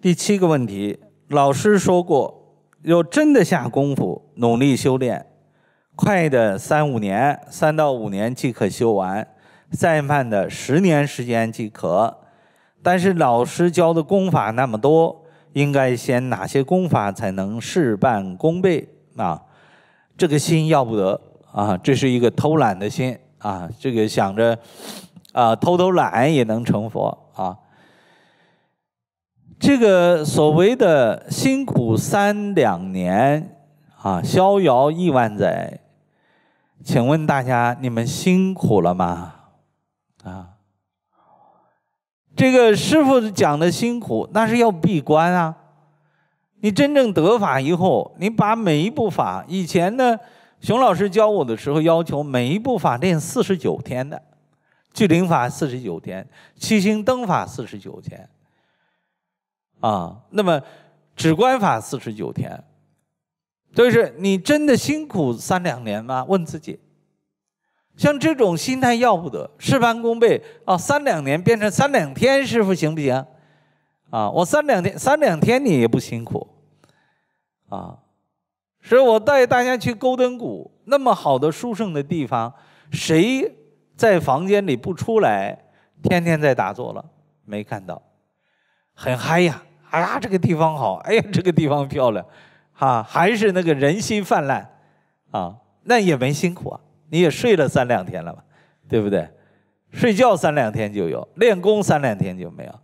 第七个问题，老师说过，要真的下功夫，努力修炼，快的三五年，三到五年即可修完；再慢的十年时间即可。但是老师教的功法那么多，应该先哪些功法才能事半功倍啊？这个心要不得啊！这是一个偷懒的心啊！这个想着啊，偷偷懒也能成佛啊！这个所谓的辛苦三两年啊，逍遥亿万载，请问大家你们辛苦了吗？啊，这个师傅讲的辛苦，那是要闭关啊。你真正得法以后，你把每一步法，以前呢，熊老师教我的时候要求每一步法练四十九天的，聚灵法四十九天，七星灯法四十九天。啊，那么止观法四十九天，就是你真的辛苦三两年吗？问自己，像这种心态要不得。事半功倍啊，三两年变成三两天，师傅行不行？啊，我三两天，三两天你也不辛苦，啊，所以我带大家去勾登谷，那么好的书圣的地方，谁在房间里不出来，天天在打坐了？没看到，很嗨呀！哎呀，这个地方好！哎呀，这个地方漂亮，哈，还是那个人心泛滥，啊，那也没辛苦啊，你也睡了三两天了吧，对不对？睡觉三两天就有，练功三两天就没有，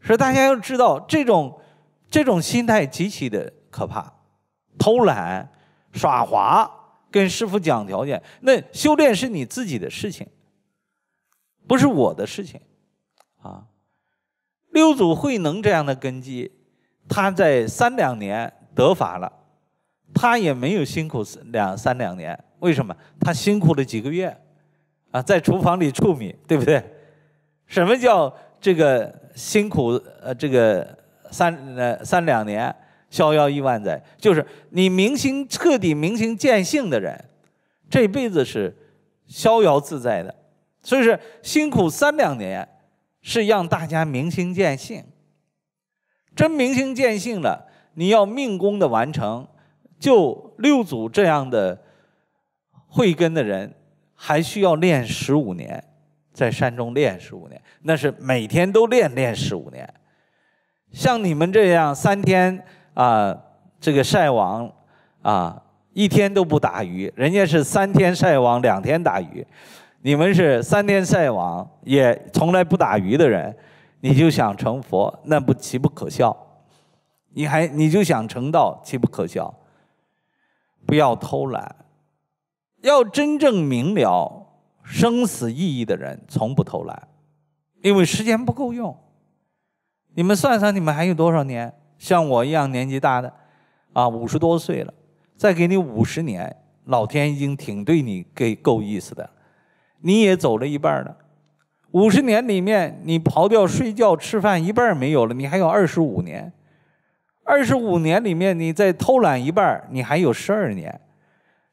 所以大家要知道，这种这种心态极其的可怕，偷懒耍滑，跟师傅讲条件，那修炼是你自己的事情，不是我的事情，啊。六祖慧能这样的根基，他在三两年得法了，他也没有辛苦两三两年，为什么？他辛苦了几个月，啊，在厨房里处米，对不对？什么叫这个辛苦？呃，这个三呃三两年逍遥一万载，就是你明心彻底明心见性的人，这辈子是逍遥自在的，所以说辛苦三两年。是让大家明心见性，真明心见性了，你要命功的完成，就六祖这样的慧根的人，还需要练十五年，在山中练十五年，那是每天都练练十五年。像你们这样三天啊，这个晒网啊，一天都不打鱼，人家是三天晒网两天打鱼。你们是三天晒网也从来不打鱼的人，你就想成佛，那不岂不可笑？你还你就想成道，岂不可笑？不要偷懒，要真正明了生死意义的人，从不偷懒，因为时间不够用。你们算算，你们还有多少年？像我一样年纪大的，啊，五十多岁了，再给你五十年，老天已经挺对你给够意思的。你也走了一半了，五十年里面你刨掉睡觉吃饭一半没有了，你还有二十五年，二十五年里面你再偷懒一半，你还有十二年，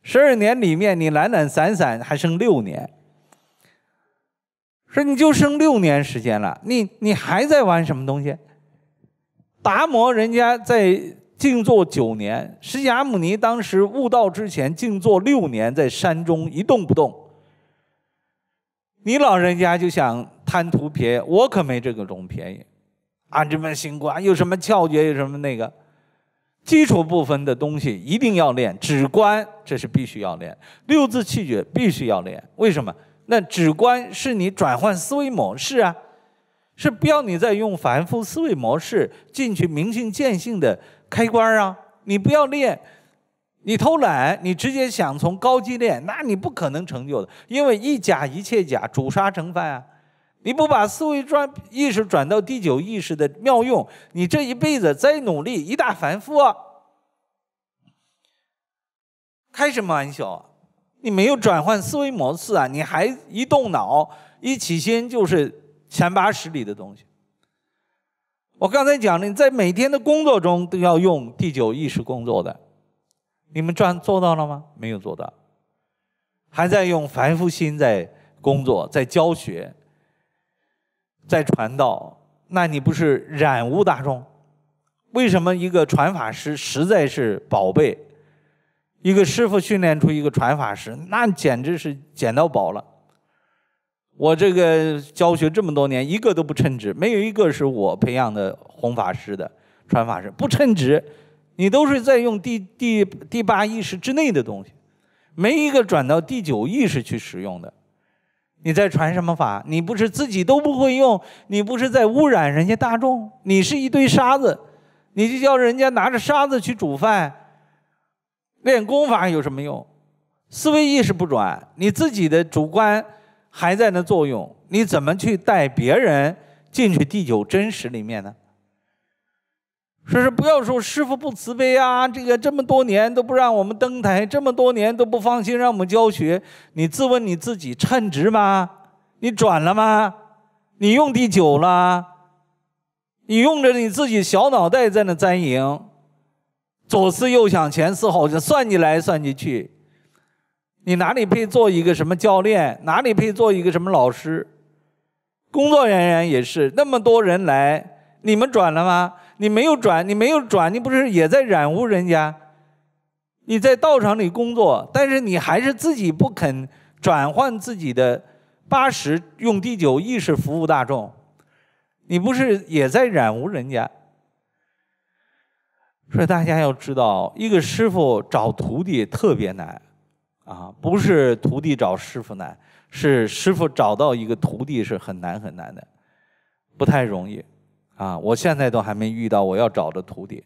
十二年里面你懒懒散散还剩六年，说你就剩六年时间了，你你还在玩什么东西？达摩人家在静坐九年，释迦牟尼当时悟道之前静坐六年，在山中一动不动。你老人家就想贪图便宜，我可没这个种便宜。啊，这门新官有什么窍诀，有什么那个基础部分的东西一定要练，指关这是必须要练，六字气诀必须要练。为什么？那指关是你转换思维模式啊，是不要你再用凡夫思维模式进去明性见性的开关啊，你不要练。你偷懒，你直接想从高级练，那你不可能成就的，因为一假一切假，主杀成犯啊！你不把思维转意识转到第九意识的妙用，你这一辈子再努力，一大复、啊，开什么玩笑啊！你没有转换思维模式啊！你还一动脑一起心就是前八十里的东西。我刚才讲了，你在每天的工作中都要用第九意识工作的。你们赚做到了吗？没有做到，还在用凡夫心在工作、在教学、在传道，那你不是染污大众？为什么一个传法师实在是宝贝？一个师傅训练出一个传法师，那简直是捡到宝了。我这个教学这么多年，一个都不称职，没有一个是我培养的弘法师的传法师不称职。你都是在用第第第八意识之内的东西，没一个转到第九意识去使用的。你在传什么法？你不是自己都不会用，你不是在污染人家大众？你是一堆沙子，你就叫人家拿着沙子去煮饭，练功法有什么用？思维意识不转，你自己的主观还在那作用，你怎么去带别人进去第九真实里面呢？说是不要说师傅不慈悲啊！这个这么多年都不让我们登台，这么多年都不放心让我们教学。你自问你自己称职吗？你转了吗？你用地久了？你用着你自己小脑袋在那钻营，左思右想前思后想，算计来算计去，你哪里配做一个什么教练？哪里配做一个什么老师？工作人员也是，那么多人来，你们转了吗？你没有转，你没有转，你不是也在染污人家？你在道场里工作，但是你还是自己不肯转换自己的八十用第九意识服务大众，你不是也在染污人家？所以大家要知道，一个师傅找徒弟特别难啊，不是徒弟找师傅难，是师傅找到一个徒弟是很难很难的，不太容易。啊，我现在都还没遇到我要找的徒弟，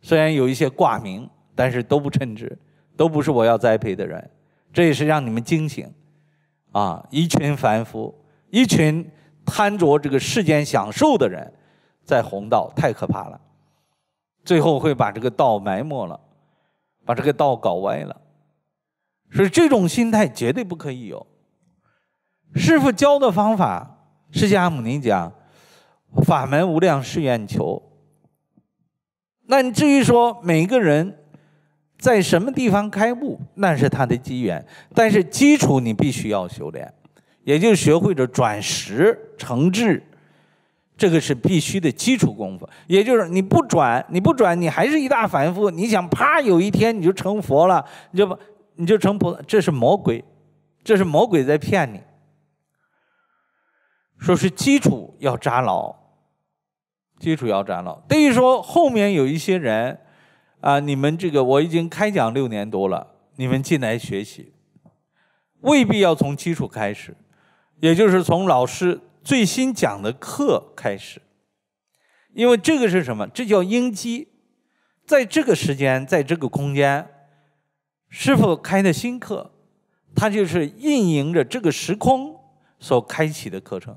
虽然有一些挂名，但是都不称职，都不是我要栽培的人。这也是让你们惊醒啊！一群凡夫，一群贪着这个世间享受的人，在弘道，太可怕了。最后会把这个道埋没了，把这个道搞歪了。所以这种心态绝对不可以有。师傅教的方法，释迦牟尼讲。法门无量誓愿求，那你至于说每个人在什么地方开悟，那是他的机缘。但是基础你必须要修炼，也就学会着转识成智，这个是必须的基础功夫。也就是你不转，你不转，你还是一大反复。你想啪有一天你就成佛了，你就不你就成菩萨，这是魔鬼，这是魔鬼在骗你，说是基础要扎牢。基础要占了。等于说后面有一些人，啊，你们这个我已经开讲六年多了，你们进来学习，未必要从基础开始，也就是从老师最新讲的课开始，因为这个是什么？这叫应机。在这个时间，在这个空间，师傅开的新课，它就是运营着这个时空所开启的课程。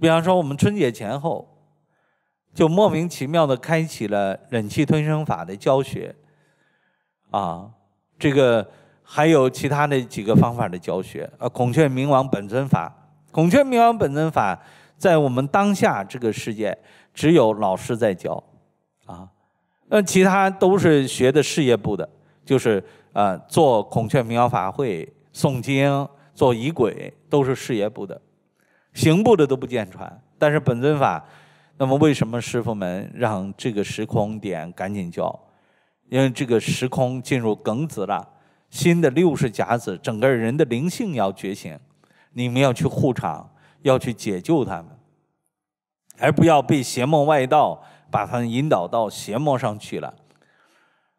比方说我们春节前后。就莫名其妙的开启了忍气吞声法的教学，啊，这个还有其他的几个方法的教学，呃，孔雀明王本尊法，孔雀明王本尊法在我们当下这个世界只有老师在教，啊，那其他都是学的事业部的，就是呃做孔雀明王法会、诵经、做仪轨，都是事业部的，行部的都不见传，但是本尊法。那么为什么师傅们让这个时空点赶紧交？因为这个时空进入梗子了，新的六十甲子，整个人的灵性要觉醒，你们要去护场，要去解救他们，而不要被邪魔外道把他们引导到邪魔上去了，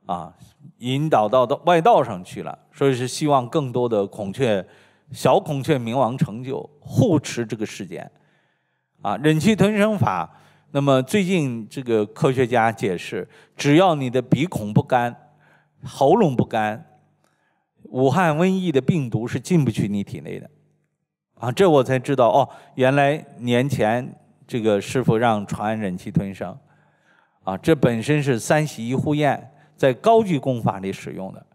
啊，引导到到外道上去了。所以是希望更多的孔雀小孔雀冥王成就护持这个世界。啊，忍气吞声法。那么最近这个科学家解释，只要你的鼻孔不干，喉咙不干，武汉瘟疫的病毒是进不去你体内的。啊，这我才知道哦，原来年前这个师傅让传忍气吞声，啊，这本身是三洗一护焰在高级功法里使用的，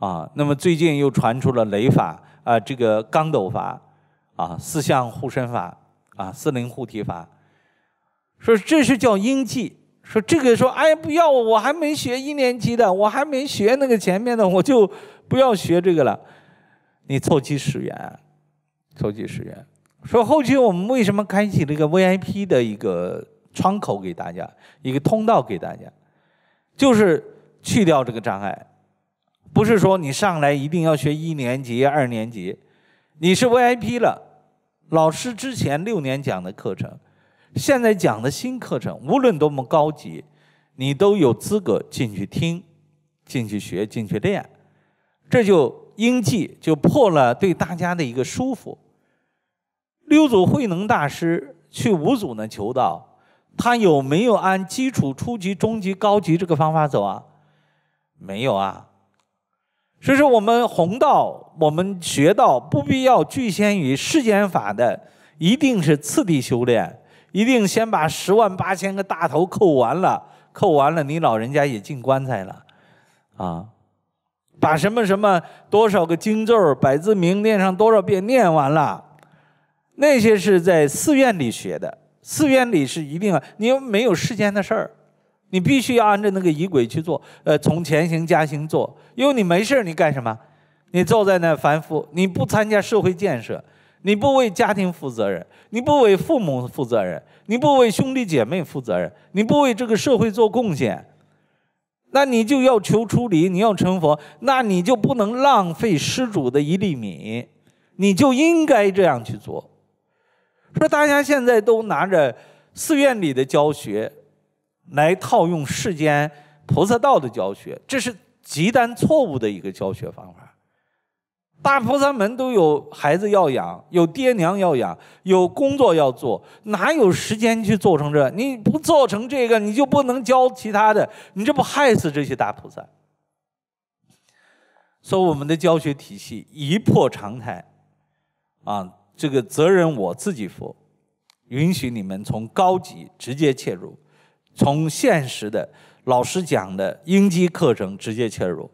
啊，那么最近又传出了雷法啊，这个钢斗法，啊，四象护身法，啊，四灵护体法。说这是叫应季，说这个说哎不要我，我还没学一年级的，我还没学那个前面的，我就不要学这个了。你凑齐十元，凑齐十元。说后期我们为什么开启这个 VIP 的一个窗口给大家，一个通道给大家，就是去掉这个障碍，不是说你上来一定要学一年级、二年级。你是 VIP 了，老师之前六年讲的课程。现在讲的新课程，无论多么高级，你都有资格进去听、进去学、进去练，这就应记就破了对大家的一个束缚。六祖慧能大师去五祖那求道，他有没有按基础、初级、中级、高级这个方法走啊？没有啊。所以说，我们弘道、我们学道，不必要局限于世间法的，一定是次第修炼。一定先把十万八千个大头扣完了，扣完了，你老人家也进棺材了，啊！把什么什么多少个经咒、百字明念上多少遍，念完了，那些是在寺院里学的。寺院里是一定要，你没有世间的事儿，你必须要按照那个仪轨去做。呃，从前行、加行做，因为你没事儿，你干什么？你坐在那凡夫，你不参加社会建设。你不为家庭负责任，你不为父母负责任，你不为兄弟姐妹负责任，你不为这个社会做贡献，那你就要求出离，你要成佛，那你就不能浪费施主的一粒米，你就应该这样去做。说大家现在都拿着寺院里的教学来套用世间菩萨道的教学，这是极端错误的一个教学方法。大菩萨们都有孩子要养，有爹娘要养，有工作要做，哪有时间去做成这？你不做成这个，你就不能教其他的，你这不害死这些大菩萨？所以我们的教学体系一破常态，啊，这个责任我自己负，允许你们从高级直接切入，从现实的老师讲的应激课程直接切入。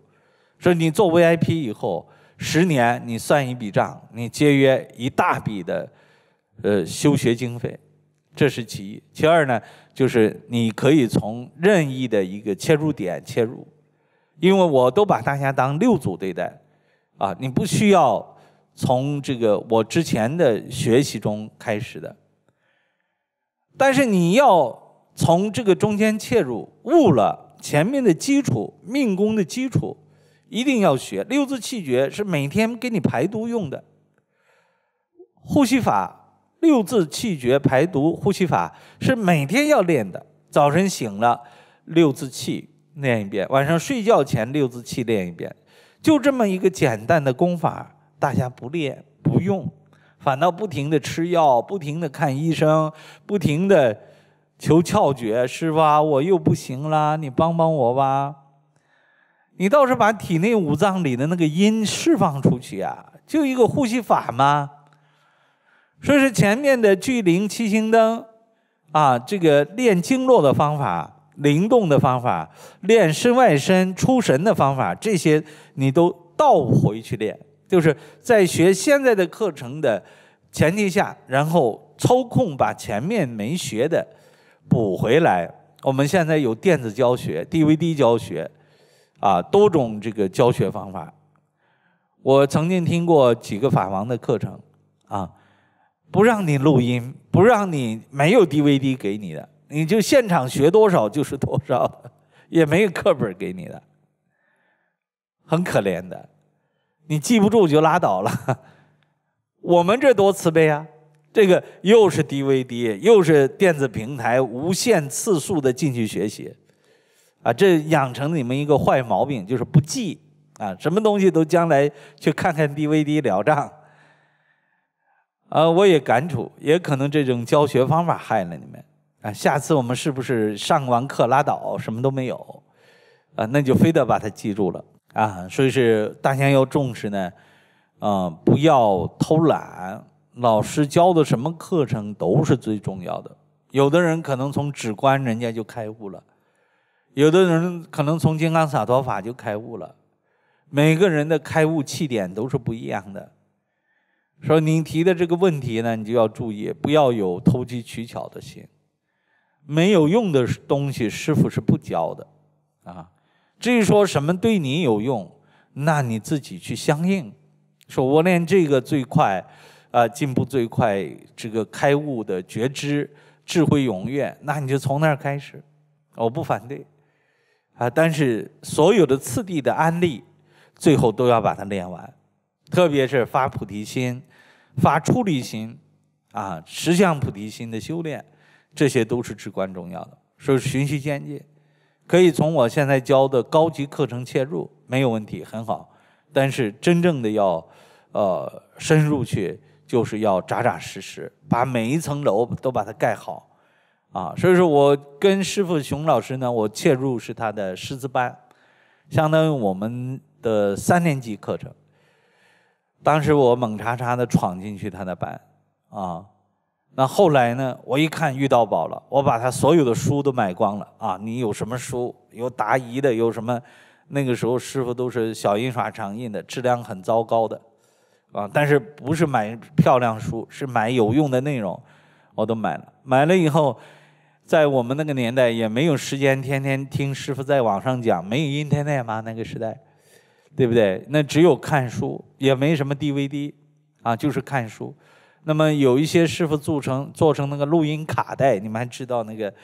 说你做 VIP 以后。十年，你算一笔账，你节约一大笔的呃修学经费，这是其一。其二呢，就是你可以从任意的一个切入点切入，因为我都把大家当六组对待啊，你不需要从这个我之前的学习中开始的，但是你要从这个中间切入，悟了前面的基础命宫的基础。一定要学六字气诀，是每天给你排毒用的。呼吸法、六字气诀、排毒呼吸法是每天要练的。早晨醒了，六字气练一遍；晚上睡觉前，六字气练一遍。就这么一个简单的功法，大家不练不用，反倒不停的吃药，不停的看医生，不停的求窍诀。师傅，我又不行啦，你帮帮我吧。你倒是把体内五脏里的那个阴释放出去啊！就一个呼吸法吗？说是前面的聚灵七星灯，啊，这个练经络的方法、灵动的方法、练身外身出神的方法，这些你都倒回去练，就是在学现在的课程的前提下，然后抽空把前面没学的补回来。我们现在有电子教学、DVD 教学。啊，多种这个教学方法。我曾经听过几个法王的课程，啊，不让你录音，不让你没有 DVD 给你的，你就现场学多少就是多少，也没有课本给你的，很可怜的。你记不住就拉倒了。我们这多慈悲啊，这个又是 DVD，又是电子平台，无限次数的进去学习。啊，这养成你们一个坏毛病，就是不记啊，什么东西都将来去看看 DVD 了账。啊，我也感触，也可能这种教学方法害了你们啊。下次我们是不是上完课拉倒，什么都没有？啊，那就非得把它记住了啊。所以是大家要重视呢，啊，不要偷懒。老师教的什么课程都是最重要的。有的人可能从直观人家就开悟了。有的人可能从金刚洒脱法就开悟了，每个人的开悟起点都是不一样的。说你提的这个问题呢，你就要注意，不要有投机取巧的心。没有用的东西，师傅是不教的，啊。至于说什么对你有用，那你自己去相应。说我练这个最快，啊，进步最快，这个开悟的觉知、智慧永远，那你就从那儿开始，我不反对。啊，但是所有的次第的安利，最后都要把它练完，特别是发菩提心、发出离心，啊，十相菩提心的修炼，这些都是至关重要的，所以循序渐进，可以从我现在教的高级课程切入，没有问题，很好。但是真正的要，呃，深入去，就是要扎扎实实，把每一层楼都把它盖好。啊，所以说我跟师傅熊老师呢，我切入是他的师资班，相当于我们的三年级课程。当时我猛叉叉的闯进去他的班，啊，那后来呢，我一看遇到宝了，我把他所有的书都买光了啊！你有什么书？有答疑的，有什么？那个时候师傅都是小印刷厂印的，质量很糟糕的，啊，但是不是买漂亮书，是买有用的内容，我都买了，买了以后。在我们那个年代，也没有时间天天听师傅在网上讲，没有因 e 奈吗？那个时代，对不对？那只有看书，也没什么 DVD 啊，就是看书。那么有一些师傅做成做成那个录音卡带，你们还知道那个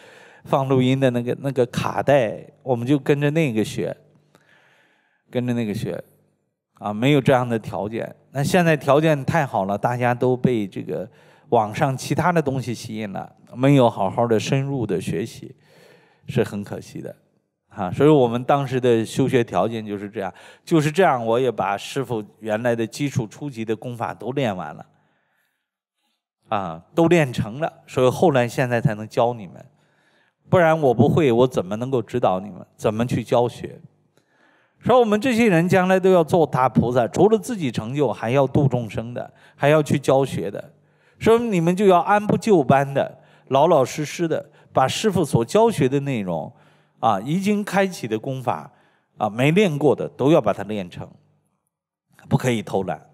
放录音的那个那个卡带，我们就跟着那个学，跟着那个学啊，没有这样的条件。那现在条件太好了，大家都被这个。网上其他的东西吸引了，没有好好的深入的学习，是很可惜的，啊，所以我们当时的修学条件就是这样，就是这样，我也把师傅原来的基础初级的功法都练完了，啊，都练成了，所以后来现在才能教你们，不然我不会，我怎么能够指导你们，怎么去教学？说我们这些人将来都要做大菩萨，除了自己成就，还要度众生的，还要去教学的。说你们就要按部就班的，老老实实的把师傅所教学的内容，啊，已经开启的功法，啊，没练过的都要把它练成，不可以偷懒。